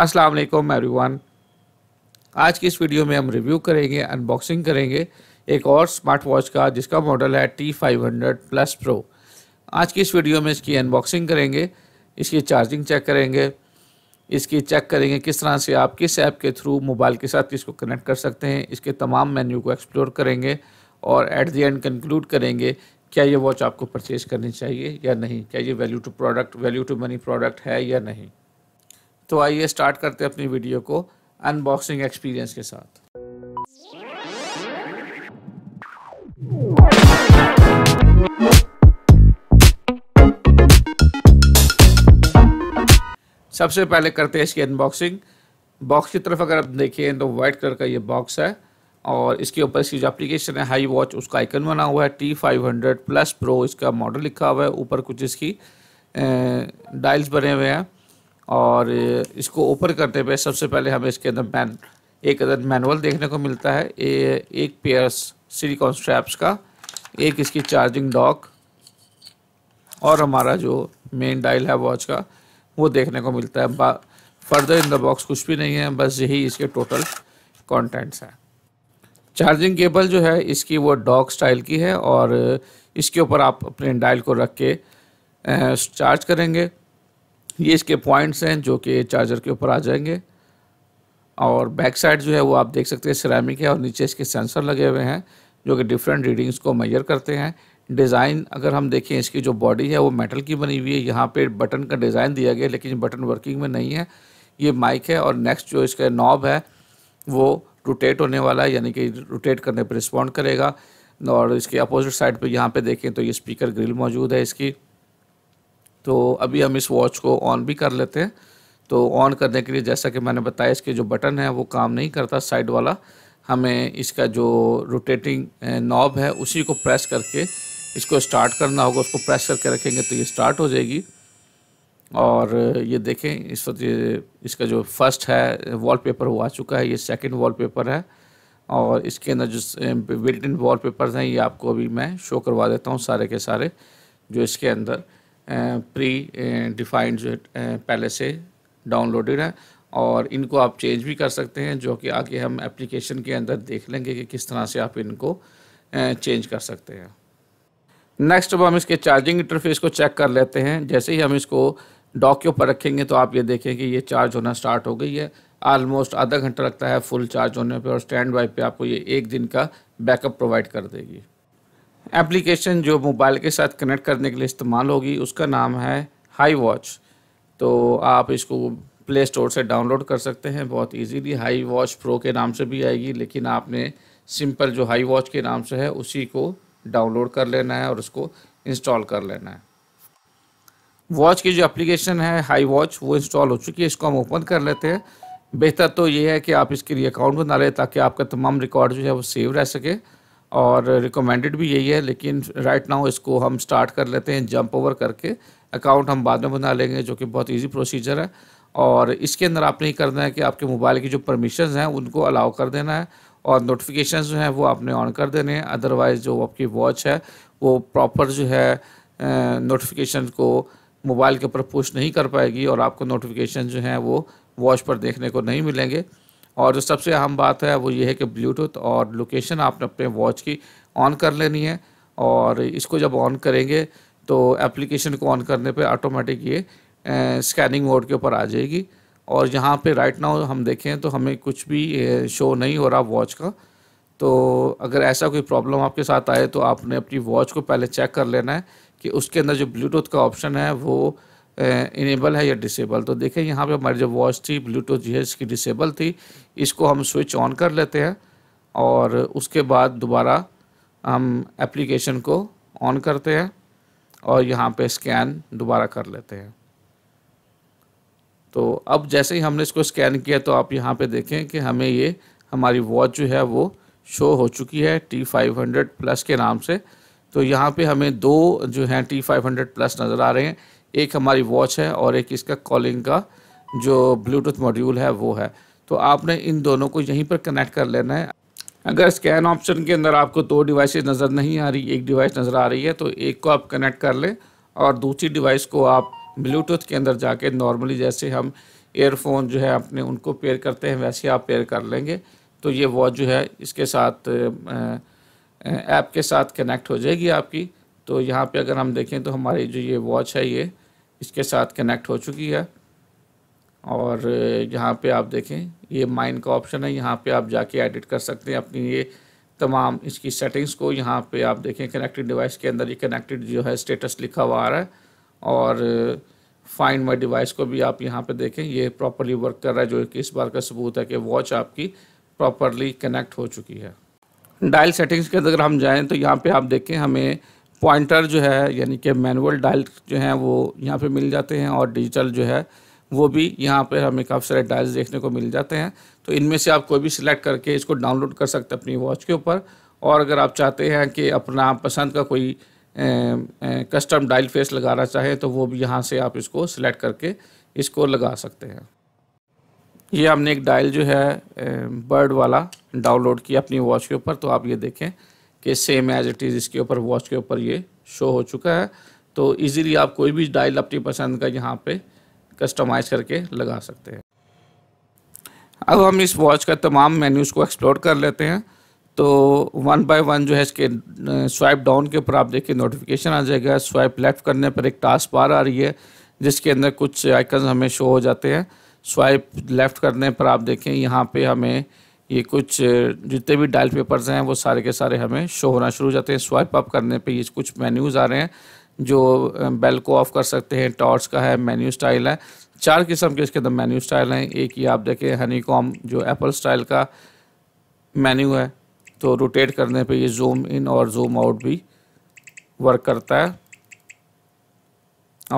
अस्सलाम वालेकुम एवरीवन आज की इस वीडियो में हम रिव्यू करेंगे अनबॉक्सिंग करेंगे एक और स्मार्ट वॉच का जिसका मॉडल है T five hundred plus pro आज की इस वीडियो में इसकी अनबॉक्सिंग करेंगे इसकी चार्जिंग चेक करेंगे इसकी चेक करेंगे किस तरह से आप किस ऐप के थ्रू मोबाइल के साथ इसको कनेक्ट कर सकते हैं इसके तमाम मेन्यू को एक्सप्लोर करेंगे और एट दी एंड कंक्लूड करेंगे क्या ये वॉच आपको परचेज़ करनी चाहिए या नहीं क्या ये value to product value to money product है या नहीं तो आइए स्टार्ट करते हैं अपनी वीडियो को अनबॉक्सिंग एक्सपीरियंस के साथ सबसे पहले करते हैं इसकी अनबॉक्सिंग बॉक्स की तरफ अगर आप देखें तो व्हाइट कलर का ये बॉक्स है और इसके ऊपर इसकी जो एप्लीकेशन है हाई वॉच उसका आइकन बना हुआ है T five hundred plus pro इसका मॉडल लिखा हुआ है ऊपर कुछ इसकी डायल्स बने हुए हैं और इसको ओपन करने पे सबसे पहले हमें इसके अंदर मैन एक अंदर मैनुअल देखने को मिलता है ए, एक पेयर सिलिकॉन स्ट्रैप्स का एक इसकी चार्जिंग डॉक और हमारा जो मेन डायल है वॉच का वो देखने को मिलता है फर्दर इन द बॉक्स कुछ भी नहीं है बस यही इसके टोटल कंटेंट्स हैं चार्जिंग केबल जो है इसकी वो डॉक स्टाइल की है और इसके ऊपर आप अपने डायल को रख के चार्ज करेंगे ये इसके पॉइंट्स हैं जो कि चार्जर के ऊपर आ जाएंगे और बैक साइड जो है वो आप देख सकते हैं सिरामिक है और नीचे इसके सेंसर लगे हुए हैं जो कि डिफरेंट रीडिंग्स को मैयर करते हैं डिज़ाइन अगर हम देखें इसकी जो बॉडी है वो मेटल की बनी हुई है यहाँ पे बटन का डिज़ाइन दिया गया लेकिन बटन वर्किंग में नहीं है ये माइक है और नेक्स्ट जो इसका नॉब है वो रोटेट होने वाला है यानी कि रोटेट करने पर रिस्पॉन्ड करेगा और इसके अपोजिट साइड पर यहाँ पर देखें तो ये स्पीकर ग्रिल मौजूद है इसकी तो अभी हम इस वॉच को ऑन भी कर लेते हैं तो ऑन करने के लिए जैसा कि मैंने बताया इसके जो बटन है वो काम नहीं करता साइड वाला हमें इसका जो रोटेटिंग नॉब है उसी को प्रेस करके इसको स्टार्ट करना होगा उसको प्रेस करके रखेंगे तो ये स्टार्ट हो जाएगी और ये देखें इस वक्त ये इसका जो फर्स्ट है वॉलपेपर वो आ चुका है ये सेकंड वॉलपेपर है और इसके अंदर जो बिल्ट इन पेपर हैं ये आपको अभी मैं शो करवा देता हूँ सारे के सारे जो इसके अंदर प्री-डिफाइंड जो पहले से डाउनलोडेड है और इनको आप चेंज भी कर सकते हैं जो कि आगे हम एप्लीकेशन के अंदर देख लेंगे कि किस तरह से आप इनको चेंज कर सकते हैं नेक्स्ट अब हम इसके चार्जिंग इंटरफेस को चेक कर लेते हैं जैसे ही हम इसको डॉक के ऊपर रखेंगे तो आप ये देखें कि ये चार्ज होना स्टार्ट हो गई है आलमोस्ट आधा घंटा लगता है फुल चार्ज होने पर और स्टैंड बाई पर आपको ये एक दिन का बैकअप प्रोवाइड कर देगी एप्लीकेशन जो मोबाइल के साथ कनेक्ट करने के लिए इस्तेमाल होगी उसका नाम है हाई वॉच तो आप इसको प्ले स्टोर से डाउनलोड कर सकते हैं बहुत इजीली हाई वॉच प्रो के नाम से भी आएगी लेकिन आपने सिंपल जो हाई वॉच के नाम से है उसी को डाउनलोड कर लेना है और उसको इंस्टॉल कर लेना है वॉच की जो एप्लीकेशन है हाई वॉच वो इंस्टॉल हो चुकी है इसको हम ओपन कर लेते हैं बेहतर तो ये है कि आप इसके लिए अकाउंट बना लें ताकि आपका तमाम रिकॉर्ड जो है वो सेव रह सके और रिकमेंडेड भी यही है लेकिन राइट नाउ इसको हम स्टार्ट कर लेते हैं जंप ओवर करके अकाउंट हम बाद में बना लेंगे जो कि बहुत इजी प्रोसीजर है और इसके अंदर आपने ये करना है कि आपके मोबाइल की जो परमिशंस हैं उनको अलाउ कर देना है और नोटिफिकेशन जो हैं वो आपने ऑन कर देने हैं अदरवाइज़ जो आपकी वॉच है वो प्रॉपर जो है नोटिफिकेशन को मोबाइल के ऊपर पुश नहीं कर पाएगी और आपको नोटिफिकेशन जो हैं वो वॉच पर देखने को नहीं मिलेंगे और जो सबसे अहम बात है वो ये है कि ब्लूटूथ और लोकेशन आपने अपने वॉच की ऑन कर लेनी है और इसको जब ऑन करेंगे तो एप्लीकेशन को ऑन करने पे ऑटोमेटिक ये स्कैनिंग मोड के ऊपर आ जाएगी और यहाँ पे राइट नाउ हम देखें तो हमें कुछ भी शो नहीं हो रहा वॉच का तो अगर ऐसा कोई प्रॉब्लम आपके साथ आए तो आपने अपनी वॉच को पहले चेक कर लेना है कि उसके अंदर जो ब्लूटूथ का ऑप्शन है वो इनेबल है या डिसेबल तो देखें यहाँ पे हमारी जो वॉच थी ब्लूटूथ जी है इसकी डिसेबल थी इसको हम स्विच ऑन कर लेते हैं और उसके बाद दोबारा हम एप्लीकेशन को ऑन करते हैं और यहाँ पे स्कैन दोबारा कर लेते हैं तो अब जैसे ही हमने इसको स्कैन किया तो आप यहाँ पे देखें कि हमें ये हमारी वॉच जो है वो शो हो चुकी है टी फाइव हंड्रेड प्लस के नाम से तो यहाँ पे हमें दो जो हैं टी फाइव हंड्रेड प्लस नज़र आ रहे हैं एक हमारी वॉच है और एक इसका कॉलिंग का जो ब्लूटूथ मॉड्यूल है वो है तो आपने इन दोनों को यहीं पर कनेक्ट कर लेना है अगर स्कैन ऑप्शन के अंदर आपको दो डिवाइस नज़र नहीं आ रही एक डिवाइस नज़र आ रही है तो एक को आप कनेक्ट कर लें और दूसरी डिवाइस को आप ब्लूटूथ के अंदर जाके नॉर्मली जैसे हम एयरफोन जो है अपने उनको पेयर करते हैं वैसे आप पेयर कर लेंगे तो ये वॉच जो है इसके साथ ऐप के साथ कनेक्ट हो जाएगी आपकी तो यहाँ पे अगर हम देखें तो हमारी जो ये वॉच है ये इसके साथ कनेक्ट हो चुकी है और यहाँ पे आप देखें ये माइन का ऑप्शन है यहाँ पे आप जाके एडिट कर सकते हैं अपनी ये तमाम इसकी सेटिंग्स को यहाँ पे आप देखें कनेक्टेड डिवाइस के अंदर ये कनेक्टेड जो है स्टेटस लिखा हुआ आ रहा है और फाइंड माई डिवाइस को भी आप यहाँ पे देखें ये प्रॉपरली वर्क कर रहा है जो कि इस बार का सबूत है कि वॉच आपकी प्रॉपरली कनेक्ट हो चुकी है डायल सेटिंग्स के अंदर हम जाएँ तो यहाँ पर आप देखें हमें पॉइंटर जो है यानी कि मैनुअल डायल जो हैं वो यहाँ पे मिल जाते हैं और डिजिटल जो है वो भी यहाँ पे हमें काफ़ी सारे डायल्स देखने को मिल जाते हैं तो इनमें से आप कोई भी सिलेक्ट करके इसको डाउनलोड कर सकते हैं अपनी वॉच के ऊपर और अगर आप चाहते हैं कि अपना पसंद का कोई कस्टम डायल फेस लगाना चाहें तो वो भी यहाँ से आप इसको सिलेक्ट करके इसको लगा सकते हैं ये हमने एक डायल जो है बर्ड वाला डाउनलोड किया अपनी वॉच के ऊपर तो आप ये देखें कि सेम एज इट इज़ इसके ऊपर वॉच के ऊपर ये शो हो चुका है तो इजीली आप कोई भी डायल अपनी पसंद का यहाँ पे कस्टमाइज़ करके लगा सकते हैं अब हम इस वॉच का तमाम मेन्यूज़ को एक्सप्लोर कर लेते हैं तो वन बाय वन जो है इसके स्वाइप डाउन के ऊपर आप देखिए नोटिफिकेशन आ जाएगा स्वाइप लेफ़्ट करने पर एक टास्क बार आ रही है जिसके अंदर कुछ आइकन हमें शो हो जाते हैं स्वाइप लेफ़्ट करने पर आप देखें यहाँ पे हमें ये कुछ जितने भी डायल पेपर्स हैं वो सारे के सारे हमें शो होना शुरू हो जाते हैं स्वाइप अप करने पे ये कुछ मेन्यूज़ आ रहे हैं जो बेल को ऑफ़ कर सकते हैं टॉर्च का है मेन्यू स्टाइल है चार किस्म के इसके अंदर मेन्यू स्टाइल हैं एक ये आप देखें हनी कॉम जो एप्पल स्टाइल का मेन्यू है तो रोटेट करने पर ये जूम इन और जूम आउट भी वर्क करता है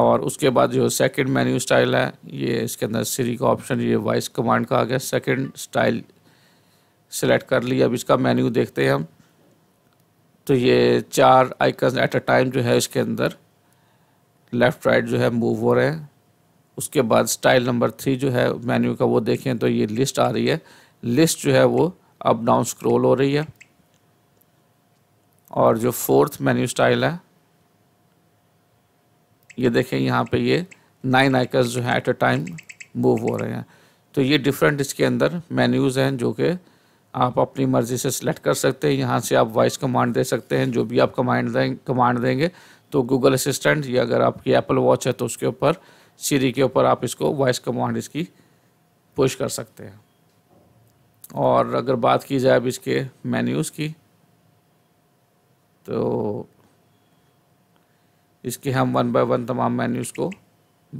और उसके बाद जो सेकंड मेन्यू स्टाइल है ये इसके अंदर सीरी का ऑप्शन ये वॉइस कमांड का आ गया सेकंड स्टाइल सेलेक्ट कर लिया अब इसका मेन्यू देखते हैं हम तो ये चार आइकन एट अ टाइम जो है इसके अंदर लेफ़्ट राइट जो है मूव हो रहे हैं उसके बाद स्टाइल नंबर थ्री जो है मेन्यू का वो देखें तो ये लिस्ट आ रही है लिस्ट जो है वो अप डाउन स्क्रोल हो रही है और जो फोर्थ मेन्यू स्टाइल है ये देखें यहाँ पे ये नाइन आइकन जो है एट अ टाइम मूव हो रहे हैं तो ये डिफरेंट इसके अंदर मेन्यूज़ हैं जो कि आप अपनी मर्ज़ी से सिलेक्ट कर सकते हैं यहाँ से आप वॉइस कमांड दे सकते हैं जो भी आप कमांड दें कमांड देंगे तो गूगल असिस्टेंट या अगर आपकी एप्पल वॉच है तो उसके ऊपर सीरी के ऊपर आप इसको वॉइस कमांड इसकी पुश कर सकते हैं और अगर बात की जाए अब इसके मेन्यूज़ की तो इसके हम वन बाय वन तमाम मेन्यूज़ को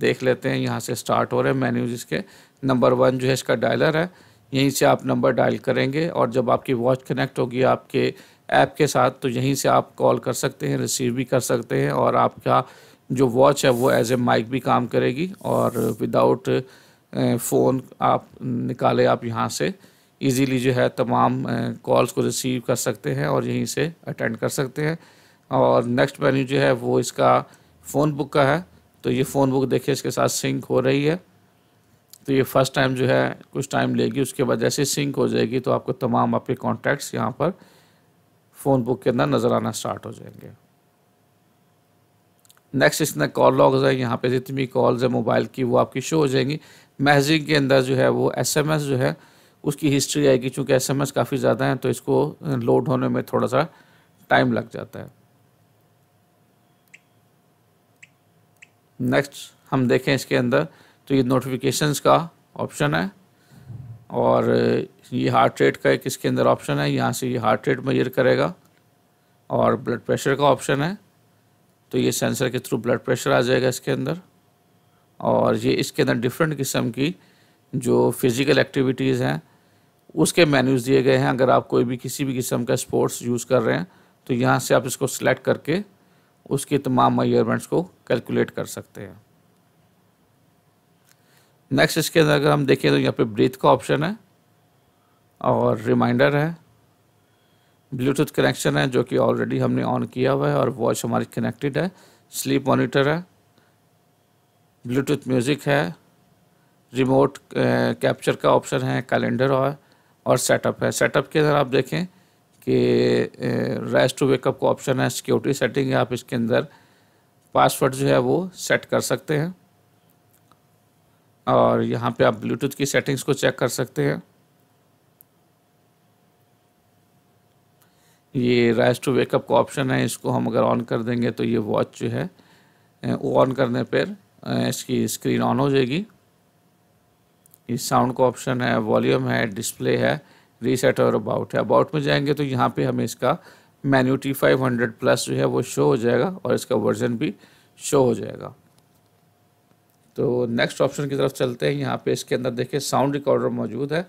देख लेते हैं यहाँ से स्टार्ट हो रहे हैं मेन्यूज़ इसके नंबर वन जो है इसका डायलर है यहीं से आप नंबर डायल करेंगे और जब आपकी वॉच कनेक्ट होगी आपके ऐप के साथ तो यहीं से आप कॉल कर सकते हैं रिसीव भी कर सकते हैं और आपका जो वॉच है वो एज ए माइक भी काम करेगी और विदाउट फ़ोन आप निकाले आप यहाँ से इजीली जो है तमाम कॉल्स को रिसीव कर सकते हैं और यहीं से अटेंड कर सकते हैं और नेक्स्ट मेन्यू जो है वो इसका फ़ोन बुक का है तो ये फ़ोन बुक देखिए इसके साथ सिंक हो रही है तो ये फर्स्ट टाइम जो है कुछ टाइम लेगी उसके बाद जैसे सिंक हो जाएगी तो आपको तमाम आपके कॉन्टैक्ट्स यहाँ पर फ़ोन बुक के अंदर नज़र आना स्टार्ट हो जाएंगे नेक्स्ट इसमें कॉल लॉग्स है यहाँ पे जितनी भी कॉल्स है मोबाइल की वो आपकी शो हो जाएंगी मैसेजिंग के अंदर जो है वो एसएमएस जो है उसकी हिस्ट्री आएगी चूँकि एसएमएस काफ़ी ज़्यादा हैं तो इसको लोड होने में थोड़ा सा टाइम लग जाता है नेक्स्ट हम देखें इसके अंदर तो ये नोटिफिकेशंस का ऑप्शन है और ये हार्ट रेट का एक इसके अंदर ऑप्शन है यहाँ से ये हार्ट रेट मेजर करेगा और ब्लड प्रेशर का ऑप्शन है तो ये सेंसर के थ्रू ब्लड प्रेशर आ जाएगा इसके अंदर और ये इसके अंदर डिफरेंट किस्म की जो फिज़िकल एक्टिविटीज़ हैं उसके मेन्यूज़ दिए गए हैं अगर आप कोई भी किसी भी किस्म का स्पोर्ट्स यूज़ कर रहे हैं तो यहाँ से आप इसको सिलेक्ट करके उसके तमाम मयरमेंट्स को कैलकुलेट कर सकते हैं नेक्स्ट इसके अंदर अगर हम देखें तो यहाँ पे ब्रीथ का ऑप्शन है और रिमाइंडर है ब्लूटूथ कनेक्शन है जो कि ऑलरेडी हमने ऑन किया हुआ है और वॉच हमारी कनेक्टेड है स्लीप मॉनिटर है ब्लूटूथ म्यूज़िक है रिमोट कैप्चर का ऑप्शन है कैलेंडर और और सेटअप है सेटअप के अंदर आप देखें कि रेस्ट टू वेकअप का ऑप्शन है सिक्योरिटी सेटिंग है आप इसके अंदर पासवर्ड जो है वो सेट कर सकते हैं और यहाँ पे आप ब्लूटूथ की सेटिंग्स को चेक कर सकते हैं ये राइस टू वेकअप का ऑप्शन है इसको हम अगर ऑन कर देंगे तो ये वॉच जो है वो ऑन करने पर इसकी स्क्रीन ऑन हो जाएगी ये साउंड का ऑप्शन है वॉल्यूम है डिस्प्ले है रीसेट और अबाउट है अबाउट में जाएंगे तो यहाँ पे हमें इसका menu T five hundred plus जो है वो शो हो जाएगा और इसका वर्जन भी शो हो जाएगा तो नेक्स्ट ऑप्शन की तरफ चलते हैं यहाँ पे इसके अंदर देखिए साउंड रिकॉर्डर मौजूद है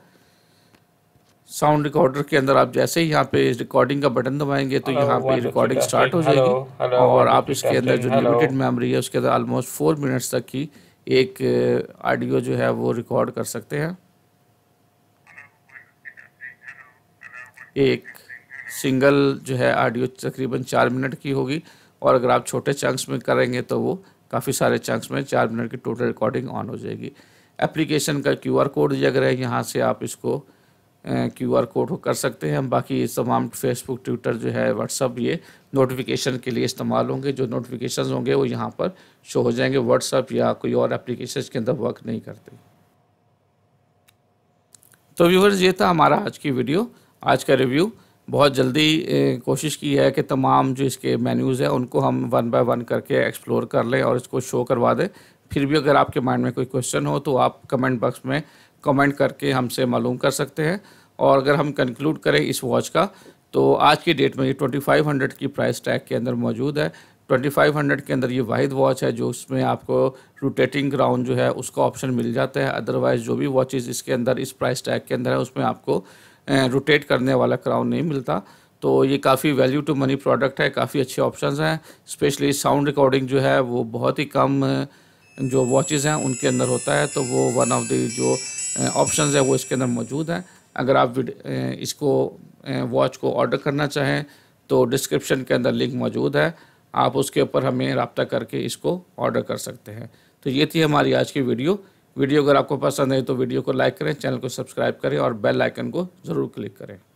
साउंड रिकॉर्डर के अंदर आप जैसे ही यहाँ पे रिकॉर्डिंग का बटन दबाएंगे तो यहाँ पे रिकॉर्डिंग स्टार्ट हो जाएगी और आप इसके अंदर जो लिमिटेड मेमोरी है उसके अंदर ऑलमोस्ट फोर मिनट्स तक की एक ऑडियो uh, जो है वो रिकॉर्ड कर सकते हैं एक सिंगल जो है ऑडियो तकरीबन चार मिनट की होगी और अगर आप छोटे चंक्स में करेंगे तो वो काफ़ी सारे चंक्स में चार मिनट की टोटल रिकॉर्डिंग ऑन हो जाएगी एप्लीकेशन का क्यू आर कोड दिया गया है यहाँ से आप इसको क्यू आर कोड कर सकते हैं हम बाकी तमाम फेसबुक ट्विटर जो है व्हाट्सअप ये नोटिफिकेशन के लिए इस्तेमाल होंगे जो नोटिफिकेशन होंगे वो यहाँ पर शो हो जाएंगे व्हाट्सअप या कोई और एप्लीकेशन के अंदर वर्क नहीं करते तो व्यूवर्स ये था हमारा आज की वीडियो आज का रिव्यू बहुत जल्दी कोशिश की है कि तमाम जो इसके मेन्यूज़ हैं उनको हम वन बाय वन करके एक्सप्लोर कर लें और इसको शो करवा दें फिर भी अगर आपके माइंड में कोई क्वेश्चन हो तो आप कमेंट बॉक्स में कमेंट करके हमसे मालूम कर सकते हैं और अगर हम कंक्लूड करें इस वॉच का तो आज की डेट में ये 2500 की प्राइस टैग के अंदर मौजूद है 2500 के अंदर ये वाहिद वॉच है जो उसमें आपको रोटेटिंग ग्राउंड जो है उसका ऑप्शन मिल जाता है अदरवाइज़ जो भी वॉचेज़ इसके अंदर इस प्राइस टैग के अंदर है उसमें आपको रोटेट करने वाला क्राउन नहीं मिलता तो ये काफ़ी वैल्यू टू मनी प्रोडक्ट है काफ़ी अच्छे ऑप्शन हैं स्पेशली साउंड रिकॉर्डिंग जो है वो बहुत ही कम जो वॉचेस हैं उनके अंदर होता है तो वो वन ऑफ द जो ऑप्शन है वो इसके अंदर मौजूद हैं अगर आप इसको वॉच को ऑर्डर करना चाहें तो डिस्क्रिप्शन के अंदर लिंक मौजूद है आप उसके ऊपर हमें रबता करके इसको ऑर्डर कर सकते हैं तो ये थी हमारी आज की वीडियो वीडियो अगर आपको पसंद है तो वीडियो को लाइक करें चैनल को सब्सक्राइब करें और बेल आइकन को ज़रूर क्लिक करें